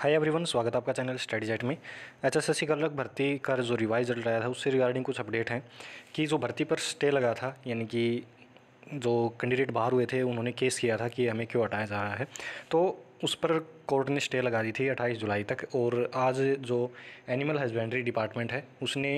hi everyone स्वागत है आपका चैनल स्टडी जेट में एच एस एस सी कल भर्ती का जो रिवाइज चल रहा था उससे रिगार्डिंग कुछ अपडेट हैं कि जो भर्ती पर स्टे लगा था यानी कि जो कैंडिडेट बाहर हुए थे उन्होंने केस किया था कि हमें क्यों हटाया जा रहा है तो उस पर कोर्ट ने स्टे लगा दी थी 28 जुलाई तक और आज जो एनिमल हस्बेंड्री डिपार्टमेंट है उसने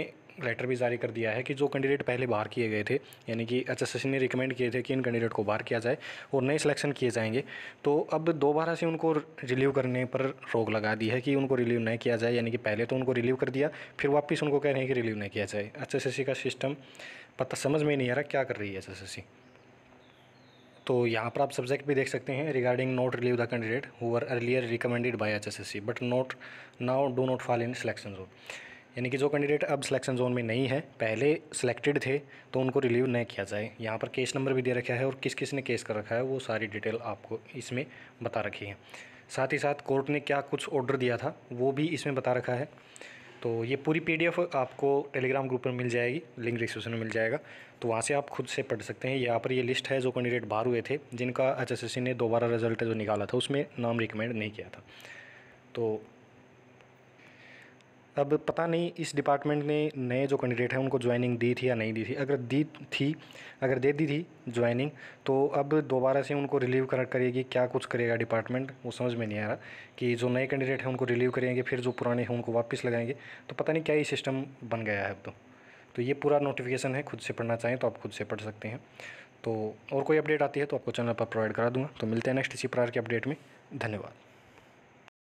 लेटर भी जारी कर दिया है कि जो कैंडिडेट पहले बाहर किए गए थे यानी कि एच एस ने रिकमेंड किए थे कि इन कैंडिडेट को बाहर किया जाए और नए सिलेक्शन किए जाएंगे तो अब दोबारा से उनको रिलीव करने पर रोक लगा दी है कि उनको रिलीव नहीं किया जाए यानी कि पहले तो उनको रिलीव कर दिया फिर वापस उनको कह रहे हैं कि रिलीव नहीं किया जाए एच का सिस्टम पता समझ में नहीं आ रहा क्या कर रही है एच तो यहाँ पर आप सब्जेक्ट भी देख सकते हैं regarding not relieve the candidate who are earlier recommended by H but not now do not fall in selection rule यानी कि जो कैंडिडेट अब सिलेक्शन जोन में नहीं है पहले सिलेक्टेड थे तो उनको रिलीव नहीं किया जाए यहाँ पर केस नंबर भी दे रखा है और किस किस ने केस कर रखा है वो सारी डिटेल आपको इसमें बता रखी है साथ ही साथ कोर्ट ने क्या कुछ ऑर्डर दिया था वो भी इसमें बता रखा है तो ये पूरी पी आपको टेलीग्राम ग्रुप पर मिल जाएगी लिंक डिस्क्रिप्शन में मिल जाएगा तो वहाँ से आप खुद से पढ़ सकते हैं यहाँ पर ये लिस्ट है जो कैंडिडेट बाहर हुए थे जिनका एच ने दोबारा रिजल्ट जो निकाला था उसमें नाम रिकमेंड नहीं किया था तो अब पता नहीं इस डिपार्टमेंट ने नए जो कैंडिडेट हैं उनको ज्वाइनिंग दी थी या नहीं दी थी अगर दी थी अगर दे दी थी ज्वाइनिंग तो अब दोबारा से उनको रिलीव कर करेगी क्या कुछ करेगा डिपार्टमेंट वो समझ में नहीं आ रहा कि जो नए कैंडिडेट हैं उनको रिलीव करेंगे फिर जो पुराने हैं उनको वापस लगाएंगे तो पता नहीं क्या ही सिस्टम बन गया है अब तो तो ये पूरा नोटिफिकेशन है खुद से पढ़ना चाहें तो आप खुद से पढ़ सकते हैं तो और कोई अपडेट आती है तो आपको चैनल पर प्रोवाइड करा दूंगा तो मिलते हैं नेक्स्ट इसी प्रकार के अपडेट में धन्यवाद